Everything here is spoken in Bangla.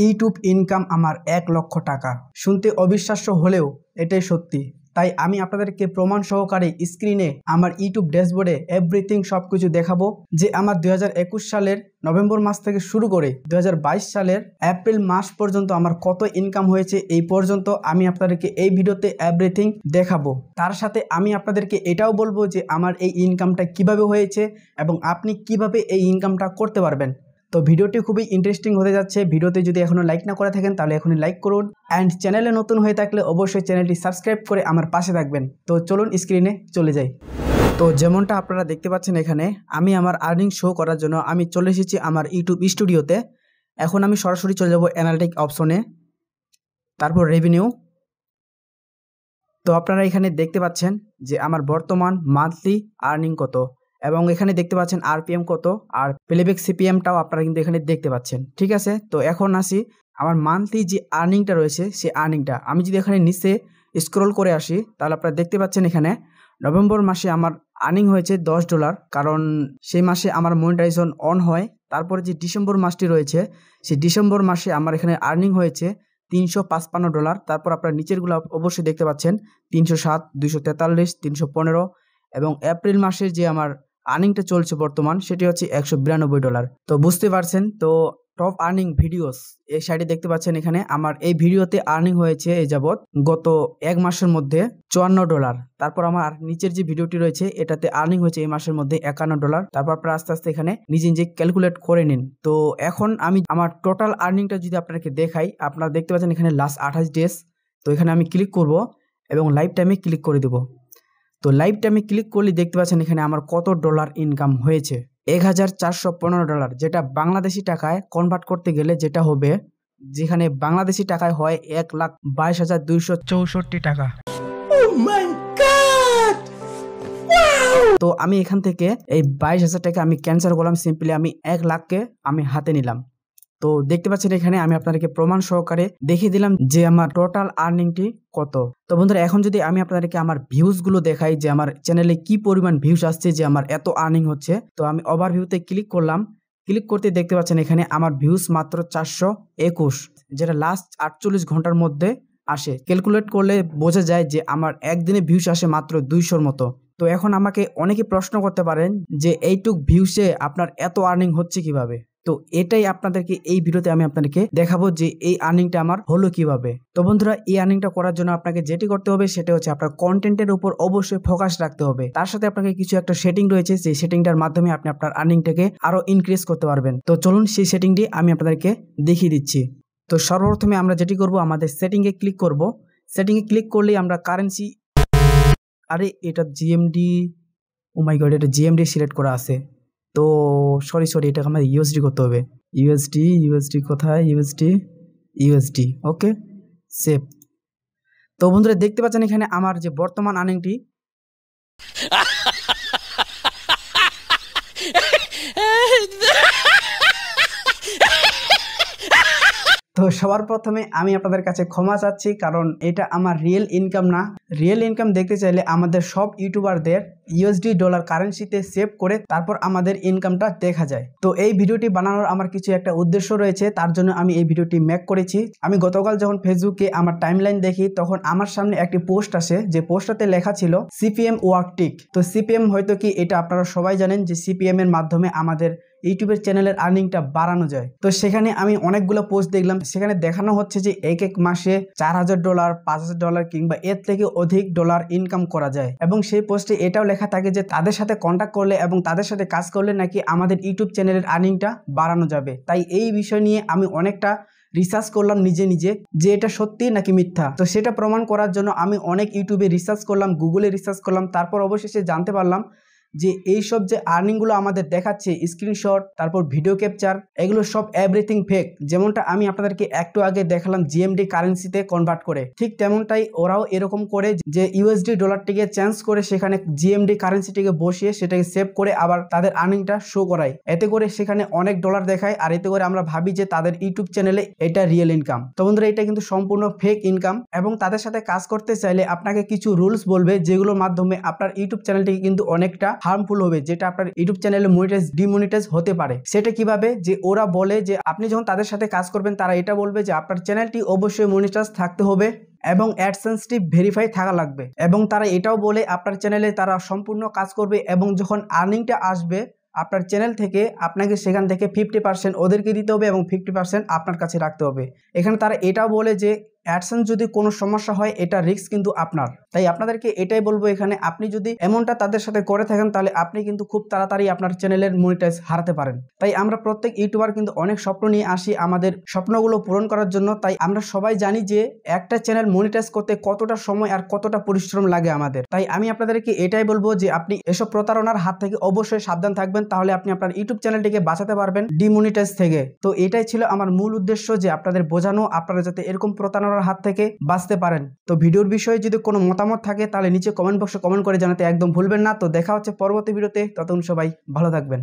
ইউটিউব ইনকাম আমার এক লক্ষ টাকা শুনতে অবিশ্বাস্য হলেও এটাই সত্যি তাই আমি আপনাদেরকে প্রমাণ সহকারে স্ক্রিনে আমার ইউটিউব ড্যাশবোর্ডে এভরিথিং সব কিছু দেখাবো যে আমার দু সালের নভেম্বর মাস থেকে শুরু করে দু সালের এপ্রিল মাস পর্যন্ত আমার কত ইনকাম হয়েছে এই পর্যন্ত আমি আপনাদেরকে এই ভিডিওতে এভরিথিং দেখাবো তার সাথে আমি আপনাদেরকে এটাও বলবো যে আমার এই ইনকামটা কিভাবে হয়েছে এবং আপনি কিভাবে এই ইনকামটা করতে পারবেন তো ভিডিওটি খুবই ইন্টারেস্টিং হতে যাচ্ছে ভিডিওতে যদি এখনও লাইক না করে থাকেন তাহলে এখনই লাইক করুন অ্যান্ড চ্যানেলে নতুন হয়ে থাকলে অবশ্যই চ্যানেলটি সাবস্ক্রাইব করে আমার পাশে থাকবেন তো চলুন স্ক্রিনে চলে যাই তো যেমনটা আপনারা দেখতে পাচ্ছেন এখানে আমি আমার আর্নিং শো করার জন্য আমি চলে এসেছি আমার ইউটিউব স্টুডিওতে এখন আমি সরাসরি চলে যাব অ্যানালিটিক অপশনে তারপর রেভিনিউ তো আপনারা এখানে দেখতে পাচ্ছেন যে আমার বর্তমান মান্থলি আর্নিং কত এবং এখানে দেখতে পাচ্ছেন আরপিএম কত আর প্লেব্যাক সিপিএমটাও আপনারা কিন্তু এখানে দেখতে পাচ্ছেন ঠিক আছে তো এখন আসি আমার মান্থলি যে আর্নিংটা রয়েছে সে আর্নিংটা আমি যদি এখানে নিচে স্ক্রোল করে আসি তাহলে আপনারা দেখতে পাচ্ছেন এখানে নভেম্বর মাসে আমার আর্নিং হয়েছে দশ ডলার কারণ সেই মাসে আমার মনিটাইজেশন অন হয় তারপরে যে ডিসেম্বর মাসটি রয়েছে সেই ডিসেম্বর মাসে আমার এখানে আর্নিং হয়েছে তিনশো পাঁচপান্ন ডলার তারপর আপনার নিচেরগুলো অবশ্যই দেখতে পাচ্ছেন তিনশো সাত দুইশো তেতাল্লিশ তিনশো পনেরো এবং এপ্রিল মাসে যে আমার আর্নিংটা চলছে বর্তমান সেটি হচ্ছে একশো বিরানব্বই ডলার তো বুঝতে পারছেন তো টপ আর্নিং ভিডিওস এই সাইডে দেখতে পাচ্ছেন এখানে আমার এই ভিডিওতে আর্নিং হয়েছে এই যাবৎ গত এক মাসের মধ্যে চুয়ান্ন ডলার তারপর আমার নিচের যে ভিডিওটি রয়েছে এটাতে আর্নিং হয়েছে এই মাসের মধ্যে একান্ন ডলার তারপর আপনারা আস্তে আস্তে এখানে নিজে নিজে ক্যালকুলেট করে নিন তো এখন আমি আমার টোটাল আর্নিংটা যদি আপনাকে দেখাই আপনারা দেখতে পাচ্ছেন এখানে লাস্ট আঠাশ ডেজ তো এখানে আমি ক্লিক করব এবং লাইভ টাইমে ক্লিক করে দেবো তো লাইভটা আমি ক্লিক করলে দেখতে পাচ্ছেন এখানে আমার কত ডলার ইনকাম হয়েছে এক হাজার চারশো পনেরো ডলার যেটা বাংলাদেশি টাকায় কনভার্ট করতে গেলে যেটা হবে যেখানে বাংলাদেশি টাকায় হয় এক লাখ বাইশ হাজার দুইশো চৌষট্টি টাকা oh তো আমি এখান থেকে এই বাইশ হাজার টাকা আমি ক্যান্সেল করলাম সিম্পলি আমি এক লাখকে আমি হাতে নিলাম তো দেখতে পাচ্ছেন এখানে আমি আপনাদেরকে প্রমাণ সহকারে দেখিয়ে দিলাম যে আমার টোটাল আর্নিংটি কত তো বন্ধুরা এখন যদি আমি আপনাদেরকে আমার ভিউজগুলো দেখাই যে আমার চ্যানেলে কি পরিমাণ ভিউজ আসছে যে আমার এত আর্নিং হচ্ছে তো আমি ওভারভিউতে ক্লিক করলাম ক্লিক করতে দেখতে পাচ্ছেন এখানে আমার ভিউজ মাত্র চারশো একুশ যেটা লাস্ট আটচল্লিশ ঘন্টার মধ্যে আসে ক্যালকুলেট করলে বোঝা যায় যে আমার একদিনে ভিউস আসে মাত্র দুইশোর মতো তো এখন আমাকে অনেকে প্রশ্ন করতে পারেন যে এইটুক ভিউসে আপনার এত আর্নিং হচ্ছে কিভাবে তো এটাই আপনাদেরকে এই ভিডিওতে আমি আপনাদেরকে দেখাবো যে এই আর্নিংটা আমার হলো কিভাবে তো বন্ধুরা এই আর্নিংটা করার জন্য আপনাকে যেটি করতে হবে সেটা হচ্ছে আপনার কন্টেন্টের উপর অবশ্যই ফোকাস রাখতে হবে তার সাথে আপনাকে কিছু একটা সেটিং রয়েছে যে সেটিংটার মাধ্যমে আপনি আপনার আর্নিংটাকে আরও ইনক্রিজ করতে পারবেন তো চলুন সেই সেটিংটি আমি আপনাদেরকে দেখিয়ে দিচ্ছি তো সর্বপ্রথমে আমরা যেটি করব আমাদের সেটিংয়ে ক্লিক করব সেটিংয়ে ক্লিক করলেই আমরা কারেন্সি আরে এটা জিএমডি ও মাই এটা জিএমডি সিলেক্ট করা আছে তো সরি সরি এটাকে আমাদের ইউএসডি করতে হবে ইউএসডি ইউএসডি কোথায় ইউএসডি ইউএসডি ওকে সেভ তো বন্ধুরা দেখতে পাচ্ছেন এখানে আমার যে বর্তমান আর্নিংটি তো সবার প্রথমে আমি আপনাদের কাছে ক্ষমা চাচ্ছি কারণ এটা আমার রিয়েল ইনকাম না রিয়েল ইনকাম দেখতে চাইলে আমাদের সব ইউটিউবারদের ইউএসডি ডলার কারেন্সিতে সেভ করে তারপর আমাদের ইনকামটা দেখা যায় তো এই ভিডিওটি বানানোর আমার কিছু একটা উদ্দেশ্য রয়েছে তার জন্য আমি এই ভিডিওটি মেক করেছি আমি গতকাল যখন ফেসবুকে আমার টাইমলাইন দেখি তখন আমার সামনে একটি পোস্ট আসে যে পোস্টটাতে লেখা ছিল সিপিএম ওয়ার্কটিক তো সিপিএম হয়তো কি এটা আপনারা সবাই জানেন যে সিপিএম এর মাধ্যমে আমাদের ইউটিউবের চ্যানেলের আর্নিংটা বাড়ানো যায় তো সেখানে আমি অনেকগুলো পোস্ট দেখলাম সেখানে দেখানো হচ্ছে যে এক এক মাসে চার হাজার ডলার পাঁচ হাজার ডলার কিংবা এর থেকে অধিক ডলার ইনকাম করা যায় এবং সেই পোস্টে এটাও লেখা থাকে যে তাদের সাথে কন্ট্যাক্ট করলে এবং তাদের সাথে কাজ করলে নাকি আমাদের ইউটিউব চ্যানেলের আর্নিংটা বাড়ানো যাবে তাই এই বিষয় নিয়ে আমি অনেকটা রিসার্চ করলাম নিজে নিজে যে এটা সত্যি নাকি মিথ্যা তো সেটা প্রমাণ করার জন্য আমি অনেক ইউটিউবে রিসার্চ করলাম গুগলে রিসার্চ করলাম তারপর অবশেষে জানতে পারলাম যে এইসব যে আর্নিংগুলো আমাদের দেখাচ্ছে স্ক্রিনশট তারপর ভিডিও ক্যাপচার এগুলো সব এভরিথিং ফেক যেমনটা আমি আপনাদেরকে একটু আগে দেখালাম জিএমডি কারেন্সিতে কনভার্ট করে ঠিক তেমনটাই ওরাও এরকম করে যে ইউএসডি ডলারটিকে চেঞ্জ করে সেখানে জিএমডি কারেন্সিটিকে বসিয়ে সেটাকে সেভ করে আবার তাদের আর্নিংটা শো করায় এতে করে সেখানে অনেক ডলার দেখায় আর এতে করে আমরা ভাবি যে তাদের ইউটিউব চ্যানেলে এটা রিয়েল ইনকাম তো বন্ধুরা এটা কিন্তু সম্পূর্ণ ফেক ইনকাম এবং তাদের সাথে কাজ করতে চাইলে আপনাকে কিছু রুলস বলবে যেগুলোর মাধ্যমে আপনার ইউটিউব চ্যানেলটিকে কিন্তু অনেকটা হার্মফুল হবে যেটা আপনার ইউটিউব চ্যানেলে মনিটাইজ ডিমনিটাইজ হতে পারে সেটা কিভাবে যে ওরা বলে যে আপনি যখন তাদের সাথে কাজ করবেন তারা এটা বলবে যে আপনার চ্যানেলটি অবশ্যই মনিটাইজ থাকতে হবে এবং অ্যাডসেন্সটি ভেরিফাই থাকা লাগবে এবং তারা এটাও বলে আপনার চ্যানেলে তারা সম্পূর্ণ কাজ করবে এবং যখন আর্নিংটা আসবে আপনার চ্যানেল থেকে আপনাকে সেখান থেকে ফিফটি পার্সেন্ট ওদেরকে দিতে হবে এবং ফিফটি পার্সেন্ট আপনার কাছে রাখতে হবে এখানে তারা এটাও বলে যে অ্যাডসেন্স যদি কোনো সমস্যা হয় এটা রিস্ক কিন্তু আপনার তাই আপনাদেরকে এটাই বলবো এখানে আপনি যদি এমনটা তাদের সাথে করে থাকেন তাহলে আপনি কিন্তু খুব তাড়াতাড়ি আপনার চ্যানেলের মনিটাইজ হারাতে পারেন তাই আমরা প্রত্যেক ইউটিউবার কিন্তু অনেক স্বপ্ন নিয়ে আসি আমাদের স্বপ্নগুলো পূরণ করার জন্য তাই আমরা সবাই জানি যে একটা চ্যানেল মনিটাইজ করতে কতটা সময় আর কতটা পরিশ্রম লাগে আমাদের তাই আমি আপনাদেরকে এটাই বলবো যে আপনি এসব প্রতারণার হাত থেকে অবশ্যই সাবধান থাকবেন তাহলে আপনি আপনার ইউটিউব চ্যানেলটিকে বাঁচাতে পারবেন ডিমনিটাইজ থেকে তো এটাই ছিল আমার মূল উদ্দেশ্য যে আপনাদের বোঝানো আপনারা যাতে এরকম প্রতারণা প্রতারণার হাত থেকে বাঁচতে পারেন তো ভিডিওর বিষয়ে যদি কোনো মতামত থাকে তাহলে নিচে কমেন্ট বক্সে কমেন্ট করে জানাতে একদম ভুলবেন না তো দেখা হচ্ছে পরবর্তী ভিডিওতে ততক্ষণ সবাই ভালো থাকবেন